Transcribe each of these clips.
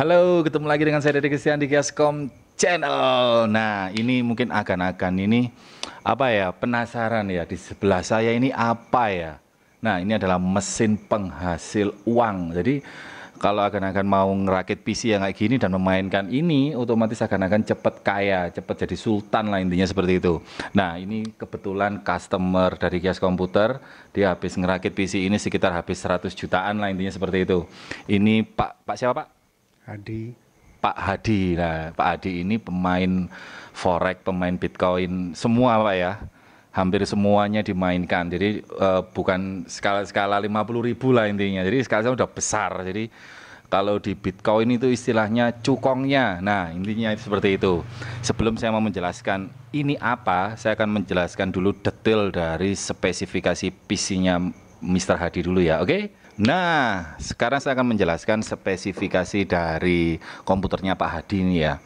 Halo, ketemu lagi dengan saya Dedek Kristian di Kiaskom Channel. Nah, ini mungkin akan-akan ini apa ya? Penasaran ya di sebelah saya ini apa ya? Nah, ini adalah mesin penghasil uang. Jadi kalau akan-akan mau ngerakit PC yang kayak gini dan memainkan ini, otomatis akan-akan cepat kaya, cepat jadi sultan lah intinya seperti itu. Nah, ini kebetulan customer dari Kias Komputer, dia habis ngerakit PC ini sekitar habis 100 jutaan lah intinya seperti itu. Ini Pak Pak siapa Pak? Hadi. Pak Hadi. Nah, Pak Hadi ini pemain forex, pemain Bitcoin, semua Pak ya. Hampir semuanya dimainkan. Jadi uh, bukan skala skala lima puluh ribu lah intinya. Jadi sekarang sudah besar. Jadi kalau di Bitcoin itu istilahnya cukongnya. Nah, intinya seperti itu. Sebelum saya mau menjelaskan ini apa, saya akan menjelaskan dulu detail dari spesifikasi PC-nya Mr. Hadi dulu ya, oke? Okay? Nah, sekarang saya akan menjelaskan spesifikasi dari komputernya Pak Hadi ini ya.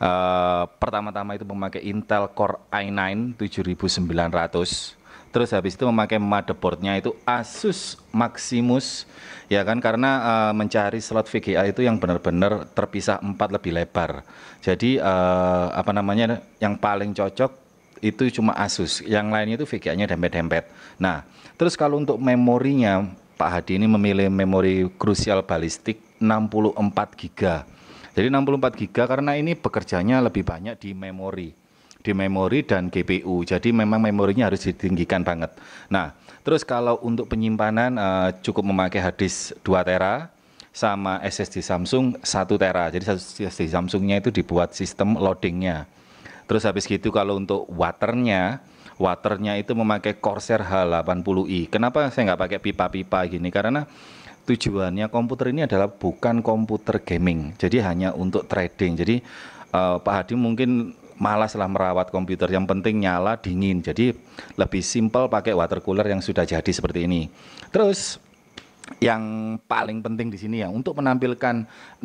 Uh, pertama-tama itu memakai Intel Core i9 7900 terus habis itu memakai motherboardnya itu Asus Maximus ya kan karena uh, mencari slot VGA itu yang benar-benar terpisah empat lebih lebar jadi uh, apa namanya yang paling cocok itu cuma Asus yang lainnya itu VGA-nya dempet-dempet nah terus kalau untuk memorinya Pak Hadi ini memilih memori krusial balistik 64 GB. Jadi 64 GB karena ini bekerjanya lebih banyak di memori di memori dan GPU. Jadi memang memorinya harus ditinggikan banget. Nah, terus kalau untuk penyimpanan uh, cukup memakai hadis 2 tera sama SSD Samsung 1 tera. Jadi SSD Samsungnya itu dibuat sistem loadingnya. Terus habis gitu kalau untuk waternya waternya itu memakai Corsair H80i. Kenapa saya nggak pakai pipa-pipa gini? Karena tujuannya komputer ini adalah bukan komputer gaming, jadi hanya untuk trading. Jadi uh, Pak Hadi mungkin malas lah merawat komputer, yang penting nyala dingin. Jadi lebih simpel pakai water cooler yang sudah jadi seperti ini. Terus yang paling penting di sini ya untuk menampilkan 16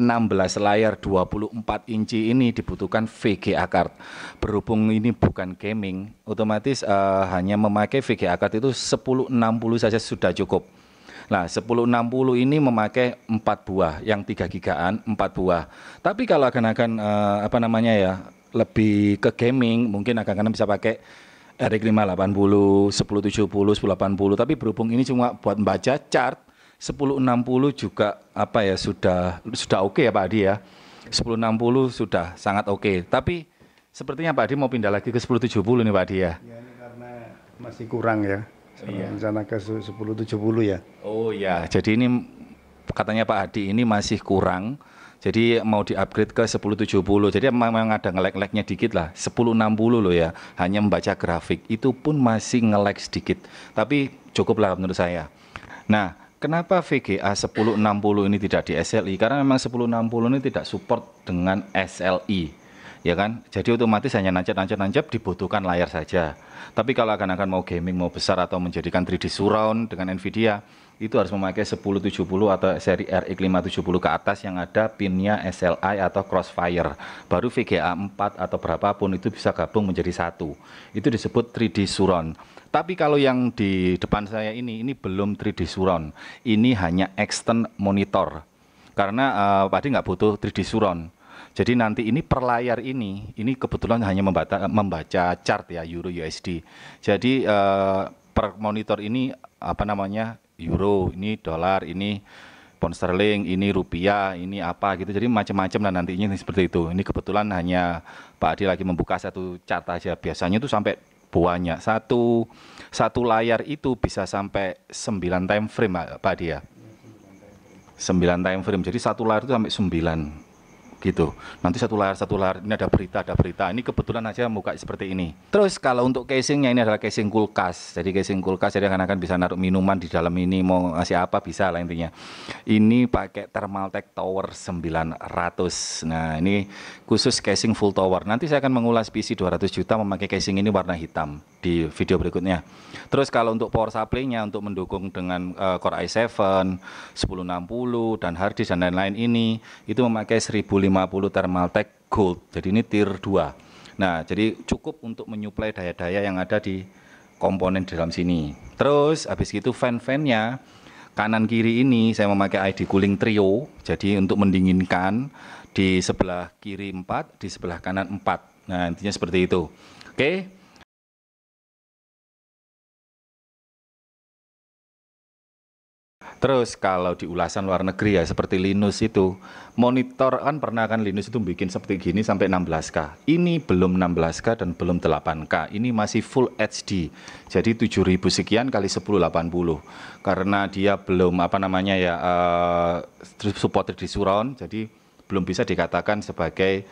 layar 24 inci ini dibutuhkan VGA card. Berhubung ini bukan gaming, otomatis uh, hanya memakai VGA card itu 1060 saja sudah cukup. Nah, 1060 ini memakai 4 buah, yang 3 gigaan 4 buah. Tapi kalau akan-akan uh, apa namanya ya, lebih ke gaming mungkin akan-akan bisa pakai RX 580, 1070, 1080, tapi berhubung ini cuma buat membaca chart 1060 juga apa ya sudah sudah oke okay ya Pak Adi ya. 1060 sudah sangat oke. Okay. Tapi sepertinya Pak Adi mau pindah lagi ke 1070 nih Pak Adi ya. Ya ini karena masih kurang ya. Iya. Rencana ke 1070 ya. Oh iya, jadi ini katanya Pak Adi ini masih kurang. Jadi mau di-upgrade ke 1070. Jadi memang ada ngelek-leknya dikit lah. 1060 loh ya. Hanya membaca grafik itu pun masih ngelek sedikit. Tapi cukup lah menurut saya. Nah, Kenapa VGA 1060 ini tidak di SLI? Karena memang 1060 ini tidak support dengan SLI. Ya kan? Jadi otomatis hanya nancap-nancap-nancap dibutuhkan layar saja. Tapi kalau akan-akan mau gaming, mau besar atau menjadikan 3D surround dengan Nvidia, itu harus memakai 1070 atau seri RX 570 ke atas yang ada pinnya SLI atau Crossfire. Baru VGA 4 atau berapapun itu bisa gabung menjadi satu. Itu disebut 3D surround tapi kalau yang di depan saya ini, ini belum 3D surround. Ini hanya extend monitor. Karena uh, eh, padi nggak butuh 3D surround. Jadi nanti ini per layar ini, ini kebetulan hanya membaca, membaca chart ya Euro USD. Jadi uh, per monitor ini apa namanya Euro, ini dolar, ini pound sterling, ini rupiah, ini apa gitu. Jadi macam-macam dan nantinya seperti itu. Ini kebetulan hanya Pak Adi lagi membuka satu chart aja. Biasanya itu sampai banyak satu satu layar itu bisa sampai 9 time frame Pak Dia 9 time frame jadi satu layar itu sampai 9 gitu. Nanti satu layar satu layar ini ada berita ada berita. Ini kebetulan aja muka seperti ini. Terus kalau untuk casingnya ini adalah casing kulkas. Jadi casing kulkas jadi akan bisa naruh minuman di dalam ini mau ngasih apa bisa lah intinya. Ini pakai thermal tech Tower 900. Nah ini khusus casing full tower. Nanti saya akan mengulas PC 200 juta memakai casing ini warna hitam di video berikutnya. Terus kalau untuk power supply-nya untuk mendukung dengan uh, Core i7, 1060 dan hard disk dan lain-lain ini itu memakai 1050 Thermaltake Gold. Jadi ini tier 2. Nah, jadi cukup untuk menyuplai daya-daya yang ada di komponen di dalam sini. Terus habis itu fan fan nya kanan kiri ini saya memakai ID cooling trio jadi untuk mendinginkan di sebelah kiri 4 di sebelah kanan 4 nah intinya seperti itu oke okay. Terus kalau di ulasan luar negeri ya seperti Linus itu, monitor kan pernah kan Linus itu bikin seperti gini sampai 16K. Ini belum 16K dan belum 8K. Ini masih full HD. Jadi 7000 sekian kali 1080. Karena dia belum apa namanya ya uh, supported di surround, jadi belum bisa dikatakan sebagai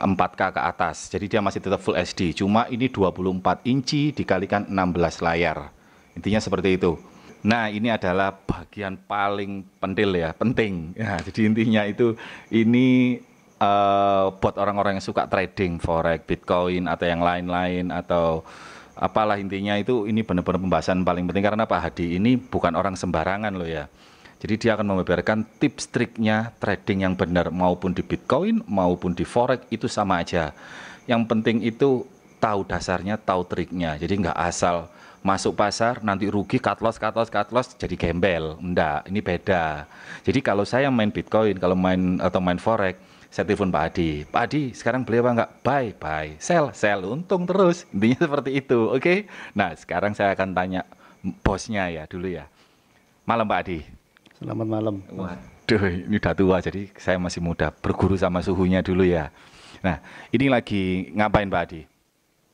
4K ke atas. Jadi dia masih tetap full HD. Cuma ini 24 inci dikalikan 16 layar. Intinya seperti itu. Nah, ini adalah bagian paling pentil ya, penting. Ya, jadi intinya itu ini uh, buat orang-orang yang suka trading forex, bitcoin atau yang lain-lain atau apalah intinya itu ini benar-benar pembahasan paling penting karena Pak Hadi ini bukan orang sembarangan loh ya. Jadi dia akan membeberkan tips triknya trading yang benar maupun di Bitcoin maupun di forex itu sama aja. Yang penting itu tahu dasarnya, tahu triknya. Jadi nggak asal masuk pasar nanti rugi cut loss cut loss cut loss jadi gembel enggak ini beda jadi kalau saya main bitcoin kalau main atau main forex saya telepon Pak Adi Pak Adi sekarang beli apa enggak buy buy sell sell untung terus intinya seperti itu oke okay? nah sekarang saya akan tanya bosnya ya dulu ya malam Pak Adi selamat malam waduh ini udah tua jadi saya masih muda berguru sama suhunya dulu ya nah ini lagi ngapain Pak Adi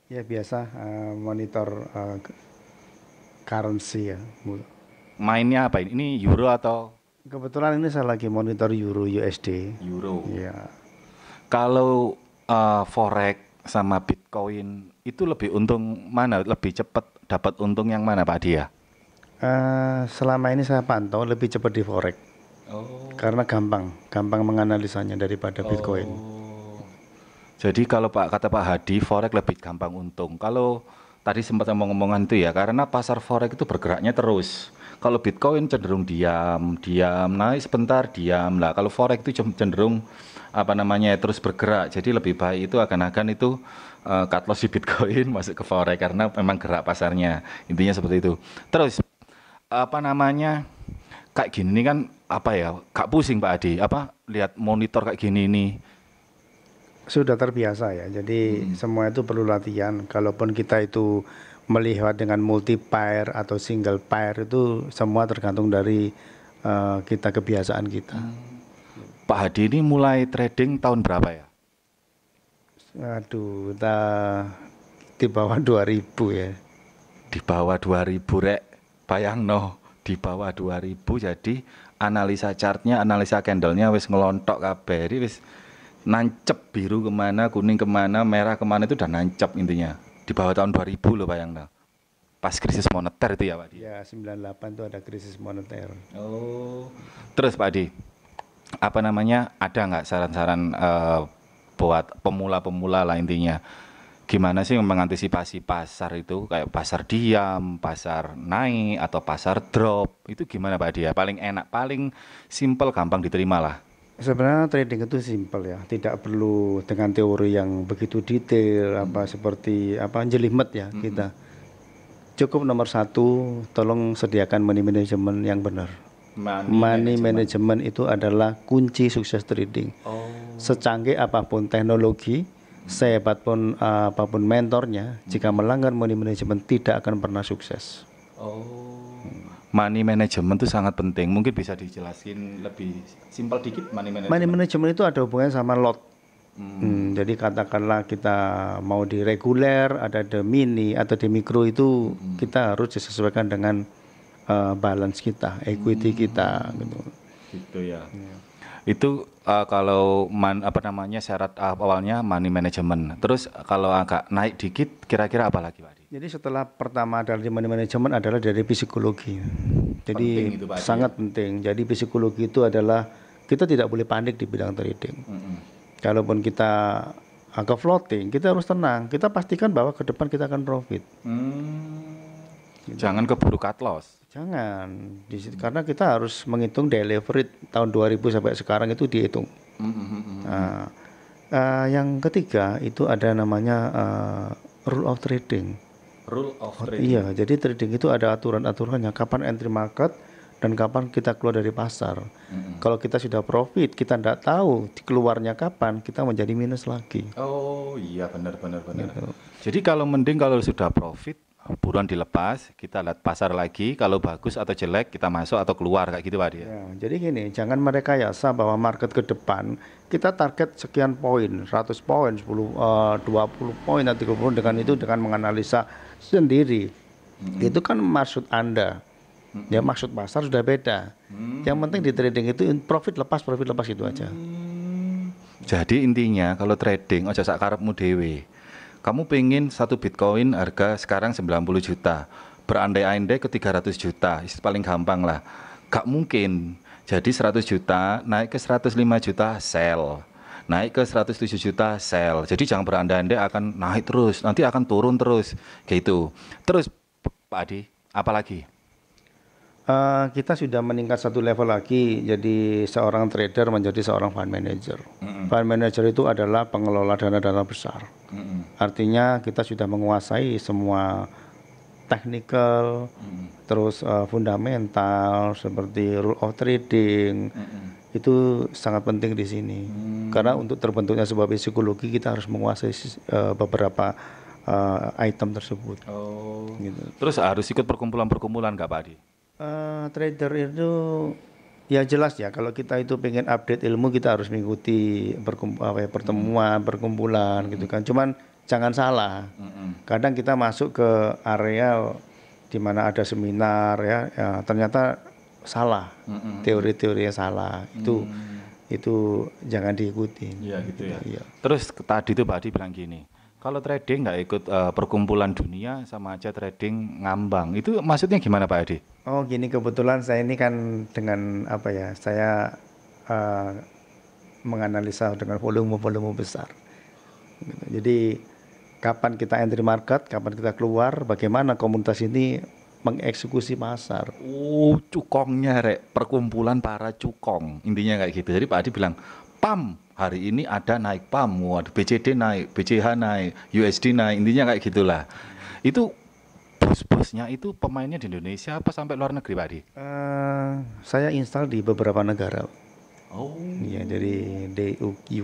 Ya biasa uh, monitor uh, currency ya. Mainnya apa ini? Ini euro atau? Kebetulan ini saya lagi monitor euro USD. Euro. Ya, Kalau uh, forex sama bitcoin itu lebih untung mana? Lebih cepat dapat untung yang mana Pak Dia? Ya? Uh, eh, selama ini saya pantau lebih cepat di forex. Oh. Karena gampang, gampang menganalisanya daripada oh. bitcoin. Jadi kalau Pak kata Pak Hadi forex lebih gampang untung. Kalau tadi sempat ngomong ngomongan itu ya karena pasar forex itu bergeraknya terus kalau bitcoin cenderung diam diam naik sebentar diam lah kalau forex itu cenderung apa namanya terus bergerak jadi lebih baik itu akan-akan itu uh, cut loss di bitcoin masuk ke forex karena memang gerak pasarnya intinya seperti itu terus apa namanya kayak gini kan apa ya Kak pusing Pak Adi apa lihat monitor kayak gini ini sudah terbiasa ya jadi hmm. semua itu perlu latihan kalaupun kita itu melihat dengan multi pair atau single pair itu semua tergantung dari uh, kita kebiasaan kita hmm. Pak Hadi ini mulai trading tahun berapa ya aduh kita di bawah 2000 ya di bawah 2000 rek bayang no di bawah 2000 jadi analisa chartnya analisa candlenya wis ngelontok kabeh wis nancep biru kemana, kuning kemana, merah kemana itu udah nancep intinya. Di bawah tahun 2000 loh bayang dah. Pas krisis moneter itu ya Pak Di? Ya 98 itu ada krisis moneter. Oh. Terus Pak Di, apa namanya ada nggak saran-saran uh, buat pemula-pemula lah intinya? gimana sih mengantisipasi pasar itu kayak pasar diam, pasar naik atau pasar drop itu gimana Pak Ya Paling enak, paling simple, gampang diterima lah. Sebenarnya trading itu simpel ya, tidak perlu dengan teori yang begitu detail hmm. apa seperti apa jelimet ya hmm. kita. Cukup nomor satu, tolong sediakan money management yang benar. Money, money management. itu adalah kunci sukses trading. Oh. Secanggih apapun teknologi, hmm. sehebat pun apapun mentornya, hmm. jika melanggar money management tidak akan pernah sukses. Oh money management itu sangat penting. Mungkin bisa dijelasin lebih simpel dikit money management. Money management itu ada hubungannya sama lot. Hmm. Hmm, jadi katakanlah kita mau di reguler, ada di mini atau di mikro itu hmm. kita harus disesuaikan dengan uh, balance kita, equity hmm. kita gitu. Gitu ya. ya itu uh, kalau man, apa namanya syarat eh, awalnya money management. Terus kalau agak naik dikit, kira-kira apa lagi Pak Jadi setelah pertama dari money management adalah dari psikologi. Jadi itu, ya? sangat ya? penting. Jadi psikologi itu adalah kita tidak boleh panik di bidang trading. Mm -hmm. Kalaupun kita agak floating, kita harus tenang. Kita pastikan bahwa ke depan kita akan profit. Mm. Jangan keburu cut loss. Jangan, di situ, karena kita harus menghitung delivery tahun 2000 sampai sekarang itu dihitung. hmm, hmm, hmm, hmm. Nah, uh, yang ketiga itu ada namanya uh, rule of trading. Rule of oh, trading. Oh, iya, jadi trading itu ada aturan-aturannya. Kapan entry market dan kapan kita keluar dari pasar. hmm Kalau kita sudah profit, kita tidak tahu keluarnya kapan, kita menjadi minus lagi. Oh iya, benar-benar benar. benar, benar. Gitu. Jadi kalau mending kalau sudah profit buruan dilepas, kita lihat pasar lagi, kalau bagus atau jelek kita masuk atau keluar kayak gitu Pak Dia. Ya? ya, jadi gini, jangan mereka yasa bahwa market ke depan kita target sekian poin, 100 poin, 10 uh, 20 poin atau 30 dengan itu dengan menganalisa sendiri. -hmm. Itu kan maksud Anda. Hmm. Ya maksud pasar sudah beda. -hmm. Yang penting di trading itu profit lepas, profit lepas itu aja. -hmm. Jadi intinya kalau trading ojo sak karepmu kamu pengen satu bitcoin harga sekarang 90 juta berandai-andai ke 300 juta itu paling gampang lah gak mungkin jadi 100 juta naik ke 105 juta sell naik ke 107 juta sell jadi jangan berandai-andai akan naik terus nanti akan turun terus gitu terus Pak Adi apalagi Uh, kita sudah meningkat satu level lagi jadi seorang trader menjadi seorang fund manager. Mm -hmm. Fund manager itu adalah pengelola dana-dana besar. Mm -hmm. Artinya kita sudah menguasai semua technical, mm -hmm. terus uh, fundamental seperti rule of trading. Mm -hmm. Itu sangat penting di sini. -hmm. Karena untuk terbentuknya sebuah psikologi kita harus menguasai uh, beberapa uh, item tersebut. Oh. Gitu. Terus harus ikut perkumpulan-perkumpulan nggak Pak Adi? uh, trader itu ya jelas ya kalau kita itu pengen update ilmu kita harus mengikuti berkum, apa ya, pertemuan hmm. perkumpulan gitu kan cuman jangan salah hmm. kadang kita masuk ke area di mana ada seminar ya, ya ternyata salah teori-teorinya salah itu mm. itu jangan diikuti ya gitu ya, ya. terus tadi itu Pak Adi bilang gini kalau trading nggak ikut uh, perkumpulan dunia sama aja trading ngambang. Itu maksudnya gimana Pak Edi? Oh gini kebetulan saya ini kan dengan apa ya saya uh, menganalisa dengan volume-volume besar. Jadi kapan kita entry market, kapan kita keluar, bagaimana komunitas ini mengeksekusi pasar. Oh, cukongnya rek, perkumpulan para cukong. Intinya kayak gitu. Jadi Pak Adi bilang, "Pam, hari ini ada naik pam, ada BCD naik, BCH naik, USD naik, intinya kayak gitulah. Itu bos-bosnya itu pemainnya di Indonesia apa sampai luar negeri Pak Adi? Uh, saya install di beberapa negara. Oh. Iya, jadi di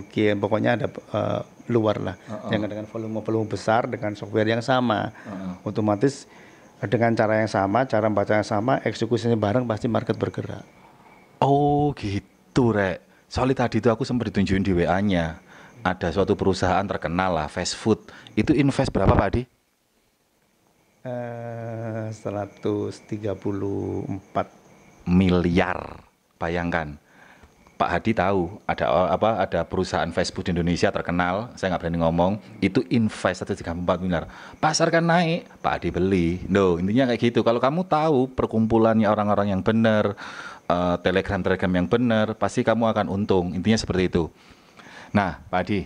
UK pokoknya ada uh, luar lah. Uh -uh. Yang dengan volume-volume besar dengan software yang sama. Uh -uh. Otomatis eh, dengan cara yang sama, cara baca yang sama, eksekusinya bareng pasti market bergerak. Oh, gitu, Rek Soalnya tadi itu aku sempat ditunjukin di WA-nya. Ada suatu perusahaan terkenal lah, fast food. Itu invest berapa Pak Adi? Eh, 134 miliar. Bayangkan. Pak Hadi tahu ada apa ada perusahaan Facebook di Indonesia terkenal, saya nggak berani ngomong, itu invest 134 miliar. Pasar kan naik, Pak Hadi beli. No, intinya kayak gitu. Kalau kamu tahu perkumpulannya orang-orang yang benar, uh, eh, telegram telegram yang benar pasti kamu akan untung intinya seperti itu nah Pak Adi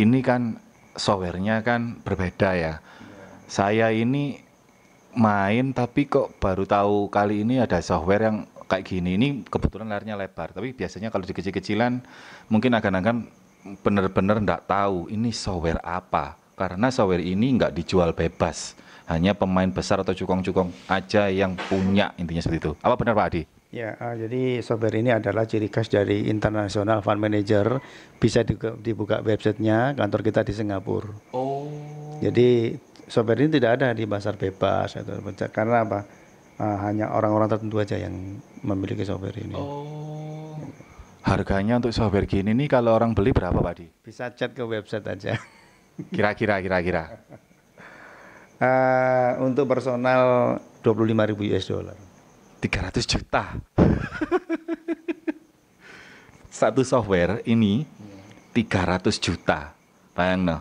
ini kan softwarenya kan berbeda ya saya ini main tapi kok baru tahu kali ini ada software yang kayak gini ini kebetulan layarnya lebar tapi biasanya kalau di kecil-kecilan mungkin agan-agan benar-benar enggak tahu ini software apa karena software ini enggak dijual bebas hanya pemain besar atau cukong-cukong aja yang punya intinya seperti itu apa benar Pak Adi? Ya, uh, jadi software ini adalah ciri khas dari International Fund Manager. Bisa dibuka, dibuka websitenya, kantor kita di Singapura. Oh. Jadi software ini tidak ada di pasar bebas atau karena apa? Uh, hanya orang-orang tertentu aja yang memiliki software ini. Oh. Harganya untuk software gini nih kalau orang beli berapa, Pak Di? Bisa chat ke website aja. Kira-kira, kira-kira. uh, untuk personal 25.000 US dollar. 300 juta. satu software ini 300 juta. Bayang no,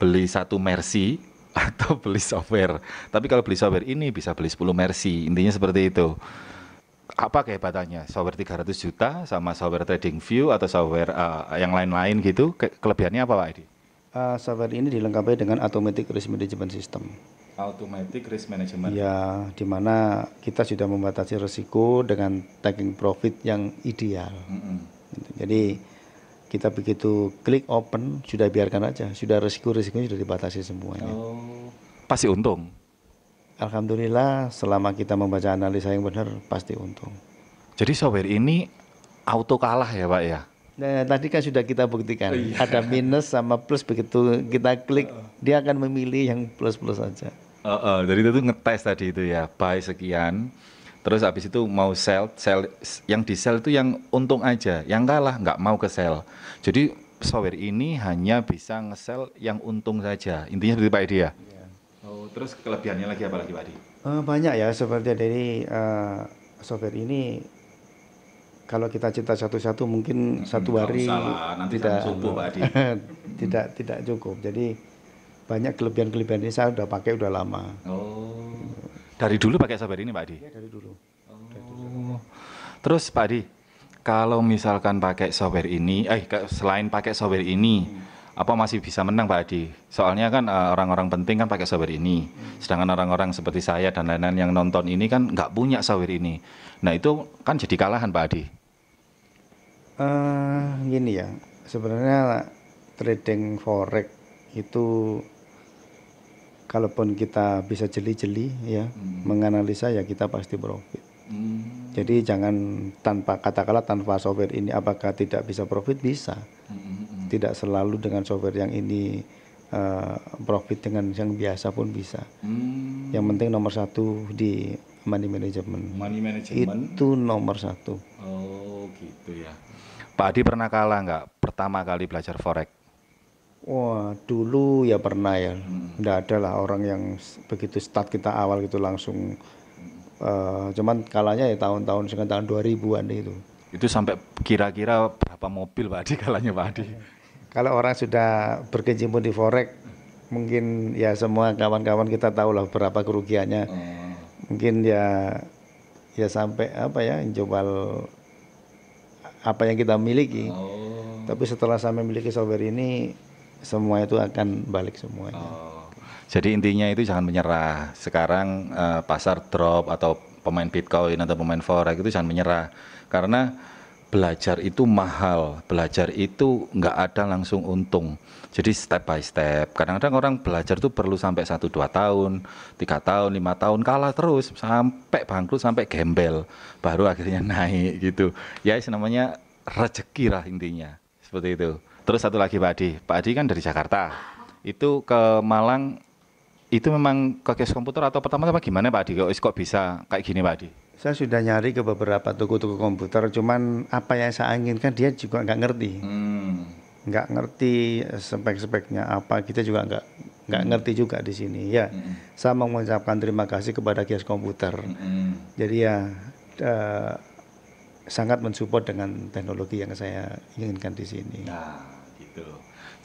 beli satu Mercy atau beli software. Tapi kalau beli software ini bisa beli 10 Mercy. Intinya seperti itu. Apa kehebatannya? Software 300 juta sama software Trading View atau software uh, yang lain-lain gitu. kelebihannya apa Pak Edi? Uh, software ini dilengkapi dengan automatic risk management system automatic risk management. Ya, di mana kita sudah membatasi risiko dengan taking profit yang ideal. Mm -hmm. Jadi kita begitu klik open sudah biarkan aja, sudah risiko-risikonya sudah dibatasi semuanya. Oh. Pasti untung. Alhamdulillah selama kita membaca analisa yang benar pasti untung. Jadi software ini auto kalah ya, Pak ya? Nah, tadi kan sudah kita buktikan oh, iya. ada minus sama plus begitu kita klik dia akan memilih yang plus plus saja uh, uh, jadi itu ngetes tadi itu ya buy sekian terus habis itu mau sell sell yang di sell itu yang untung aja yang kalah nggak mau ke sell jadi software ini hanya bisa ngesel yang untung saja intinya seperti Pak Edi ya iya. oh terus kelebihannya lagi apa lagi Pak Edi uh, banyak ya seperti dari uh, software ini kalau kita cerita satu-satu mungkin hmm, satu hari Nanti tidak Pak Adi. tidak tidak cukup jadi banyak kelebihan-kelebihan ini saya udah pakai udah lama. Oh. Dari dulu pakai sabar ini Pak Adi? Iya dari dulu. Oh. Terus Pak Adi, kalau misalkan pakai software ini, eh selain pakai software ini, hmm. apa masih bisa menang Pak Adi? Soalnya kan eh, orang-orang uh, penting kan pakai software ini, hmm. sedangkan orang-orang seperti saya dan lain-lain yang nonton ini kan nggak punya software ini. Nah itu kan jadi kalahan Pak Adi. Uh, gini ya, sebenarnya trading forex itu kalaupun kita bisa jeli-jeli ya hmm. menganalisa ya kita pasti profit. Hmm. Jadi jangan tanpa katakanlah tanpa software ini apakah tidak bisa profit bisa. Hmm. Tidak selalu dengan software yang ini uh, profit dengan yang biasa pun bisa. Hmm. Yang penting nomor satu di money management. Money management itu nomor satu. Oh gitu ya. Pak Adi pernah kalah nggak pertama kali belajar forex? Wah, dulu ya pernah ya. Tidak hmm. ada lah orang yang begitu start kita awal gitu langsung. Uh, cuman kalanya ya tahun-tahun sekitar tahun 2000-an itu. Itu sampai kira-kira berapa mobil Pak Adi kalanya Pak Adi? Kalau orang sudah berkecimpung di forex, mungkin ya semua kawan-kawan kita tahu lah berapa kerugiannya. Hmm. Mungkin ya ya sampai apa ya, jual apa yang kita miliki. Oh. Tapi setelah sampai memiliki software ini, semua itu akan balik semuanya. Oh. Jadi intinya itu jangan menyerah. Sekarang uh, pasar drop atau pemain Bitcoin atau pemain forex itu jangan menyerah karena belajar itu mahal, belajar itu nggak ada langsung untung. Jadi step by step. Kadang-kadang orang belajar itu perlu sampai satu dua tahun, tiga tahun, lima tahun kalah terus sampai bangkrut, sampai gembel baru akhirnya naik gitu. Ya yes, namanya rezeki lah intinya. Seperti itu. Terus satu lagi Pak Adi. Pak Adi kan dari Jakarta. Itu ke Malang itu memang ke kios komputer atau pertama-tama gimana Pak Adi kok, kok bisa kayak gini Pak Adi? Saya sudah nyari ke beberapa toko-toko komputer, cuman apa yang saya inginkan dia juga nggak ngerti, hmm. nggak hmm. ngerti spek-speknya apa kita juga nggak nggak hmm. ngerti juga di sini ya. Hmm. Saya mengucapkan terima kasih kepada kios komputer. Hmm. Jadi ya uh, sangat mensupport dengan teknologi yang saya inginkan di sini. Nah gitu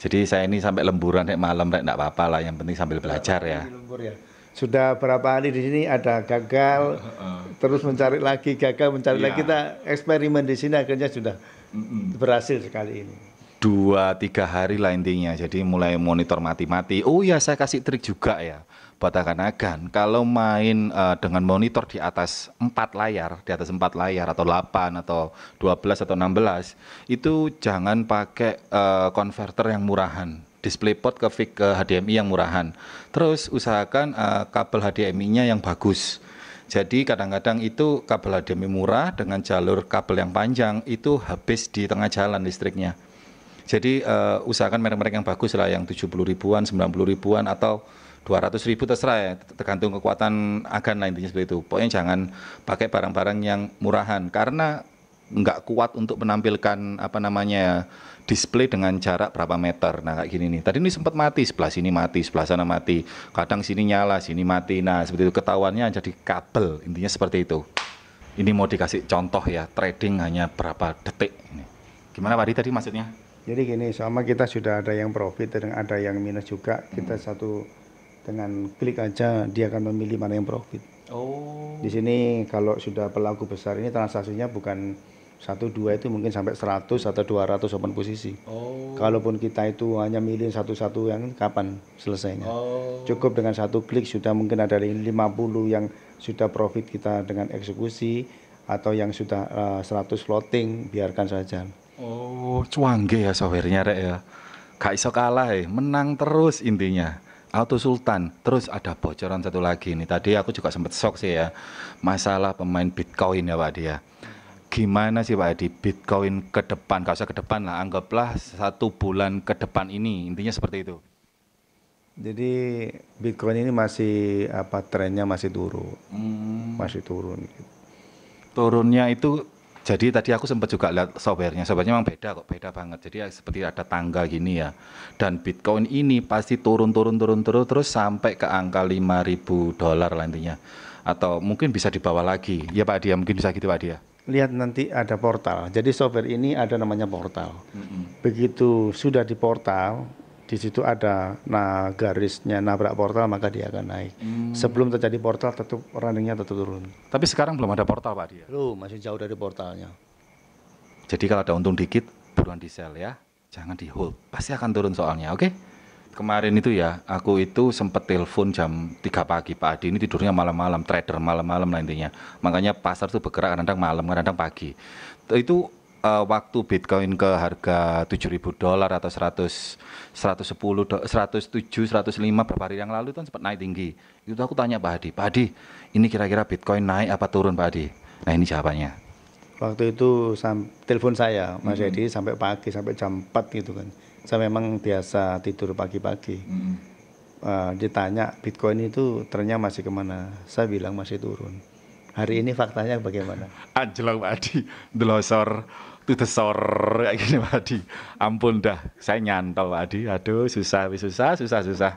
Jadi saya ini sampai lemburan kayak malam rek enggak apa-apa lah yang penting sambil belajar ya. ya. Sudah berapa hari di sini ada gagal, uh, uh. terus mencari lagi gagal, mencari yeah. lagi iya. kita eksperimen di sini akhirnya sudah mm -mm. berhasil sekali ini. Dua tiga hari lah intinya. Jadi mulai monitor mati-mati. Oh ya saya kasih trik juga ya buat agan kalau main uh, dengan monitor di atas empat layar, di atas empat layar atau 8 atau 12 atau 16 itu jangan pakai uh, eh, converter yang murahan. display port ke, ke HDMI yang murahan. Terus usahakan uh, kabel HDMI-nya yang bagus. Jadi kadang-kadang itu kabel HDMI murah dengan jalur kabel yang panjang itu habis di tengah jalan listriknya. Jadi uh, usahakan merek-merek yang bagus lah yang 70 ribuan, 90 ribuan atau 200 ribu terserah ya, tergantung kekuatan agan lah intinya seperti itu. Pokoknya jangan pakai barang-barang yang murahan karena nggak kuat untuk menampilkan apa namanya ya, display dengan jarak berapa meter. Nah kayak gini nih. Tadi ini sempat mati sebelah sini mati, sebelah sana mati. Kadang sini nyala, sini mati. Nah seperti itu ketahuannya jadi kabel. Intinya seperti itu. Ini mau dikasih contoh ya trading hanya berapa detik. Gimana Pak tadi maksudnya? Jadi gini, sama kita sudah ada yang profit dan ada yang minus juga. Kita hmm. satu dengan klik aja dia akan memilih mana yang profit. Oh. Di sini kalau sudah pelaku besar ini transaksinya bukan satu dua itu mungkin sampai 100 atau 200 open posisi. Oh. Kalaupun kita itu hanya milih satu-satu yang kapan selesainya. Oh. Cukup dengan satu klik sudah mungkin ada 50 yang sudah profit kita dengan eksekusi atau yang sudah uh, eh, 100 floating biarkan saja. Oh, oh cuangge ya softwarenya rek ya. Kaiso iso kalah, eh. menang terus intinya. Auto Sultan. Terus ada bocoran satu lagi nih. Tadi aku juga sempat shock sih ya. Masalah pemain Bitcoin ya Pak Dia. Ya. Gimana sih Pak di Bitcoin ke depan? Kalau saya ke depan lah, anggaplah satu bulan ke depan ini. Intinya seperti itu. Jadi Bitcoin ini masih apa trennya masih turun. Hmm. Masih turun Turunnya itu jadi tadi aku sempat juga lihat softwarenya, softwarenya memang beda kok, beda banget. Jadi ya, seperti ada tangga gini ya. Dan Bitcoin ini pasti turun turun turun turun terus sampai ke angka 5000 dolar lah intinya. Atau mungkin bisa dibawa lagi. Ya Pak Dia, mungkin bisa gitu Pak Adia. Ya? Lihat nanti ada portal. Jadi software ini ada namanya portal. Mm -hmm. Begitu sudah di portal, di situ ada nah garisnya nabrak portal maka dia akan naik. Hmm. Sebelum terjadi portal tetap runningnya tetap turun. Tapi sekarang belum ada portal pak dia. Ya? Belum masih jauh dari portalnya. Jadi kalau ada untung dikit buruan di sell ya, jangan di hold. Pasti akan turun soalnya, oke? Okay? Kemarin itu ya, aku itu sempat telepon jam 3 pagi Pak Adi ini tidurnya malam-malam, trader malam-malam nantinya. Makanya pasar tuh bergerak kadang malam, kadang pagi. Itu uh, waktu Bitcoin ke harga 7000 dolar atau 100 110 107 105 beberapa hari yang lalu itu kan sempat naik tinggi. Itu aku tanya Pak Hadi, "Pak Hadi, ini kira-kira Bitcoin naik apa turun, Pak Hadi?" Nah, ini jawabannya. Waktu itu sam telepon saya Mas mm -hmm. sampai pagi sampai jam 4 gitu kan. Saya memang biasa tidur pagi-pagi. Mm -hmm. uh, ditanya Bitcoin itu ternyata masih kemana? Saya bilang masih turun. Hari ini faktanya bagaimana? Anjlok Pak Adi, delosor the shore kayak gini Pak Adi. Ampun dah, saya nyantol Pak Adi. Aduh, susah, susah, susah, susah.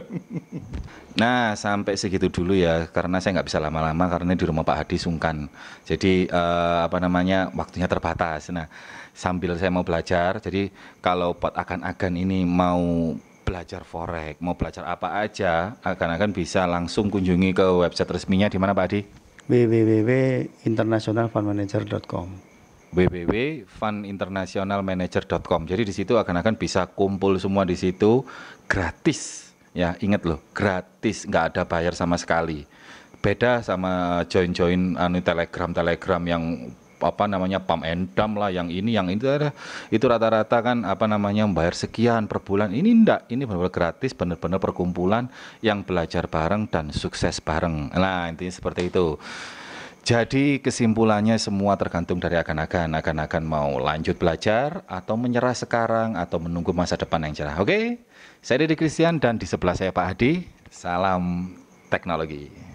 nah, sampai segitu dulu ya, karena saya nggak bisa lama-lama karena di rumah Pak Adi sungkan. Jadi eh, apa namanya waktunya terbatas. Nah, sambil saya mau belajar, jadi kalau pot akan-akan ini mau belajar forex, mau belajar apa aja, akan-akan bisa langsung kunjungi ke website resminya di mana Pak Adi? www.internationalfundmanager.com www.funinternationalmanager.com. Jadi di situ akan-akan bisa kumpul semua di situ gratis. Ya, ingat loh, gratis, nggak ada bayar sama sekali. Beda sama join-join anu Telegram-Telegram yang apa namanya pam endam lah yang ini yang itu ada itu rata-rata kan apa namanya membayar sekian per bulan ini ndak ini benar-benar gratis benar-benar perkumpulan yang belajar bareng dan sukses bareng nah intinya seperti itu jadi kesimpulannya semua tergantung dari akan-akan, akan-akan mau lanjut belajar atau menyerah sekarang atau menunggu masa depan yang cerah. Oke, saya Deddy Christian dan di sebelah saya Pak Hadi. Salam teknologi.